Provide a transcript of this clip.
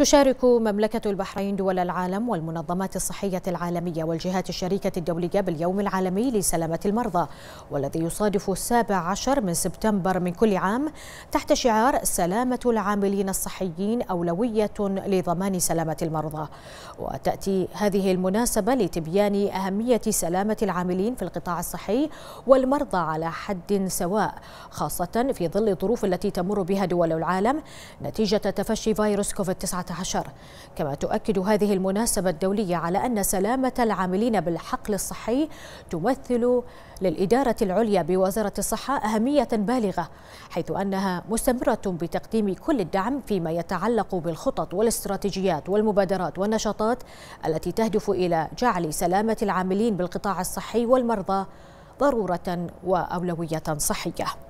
تشارك مملكة البحرين دول العالم والمنظمات الصحية العالمية والجهات الشريكة الدولية باليوم العالمي لسلامة المرضى والذي يصادف السابع عشر من سبتمبر من كل عام تحت شعار سلامة العاملين الصحيين أولوية لضمان سلامة المرضى وتأتي هذه المناسبة لتبيان أهمية سلامة العاملين في القطاع الصحي والمرضى على حد سواء خاصة في ظل الظروف التي تمر بها دول العالم نتيجة تفشي فيروس كوفيد-19 عشر كما تؤكد هذه المناسبة الدولية على أن سلامة العاملين بالحقل الصحي تمثل للإدارة العليا بوزارة الصحة أهمية بالغة حيث أنها مستمرة بتقديم كل الدعم فيما يتعلق بالخطط والاستراتيجيات والمبادرات والنشاطات التي تهدف إلى جعل سلامة العاملين بالقطاع الصحي والمرضى ضرورة وأولوية صحية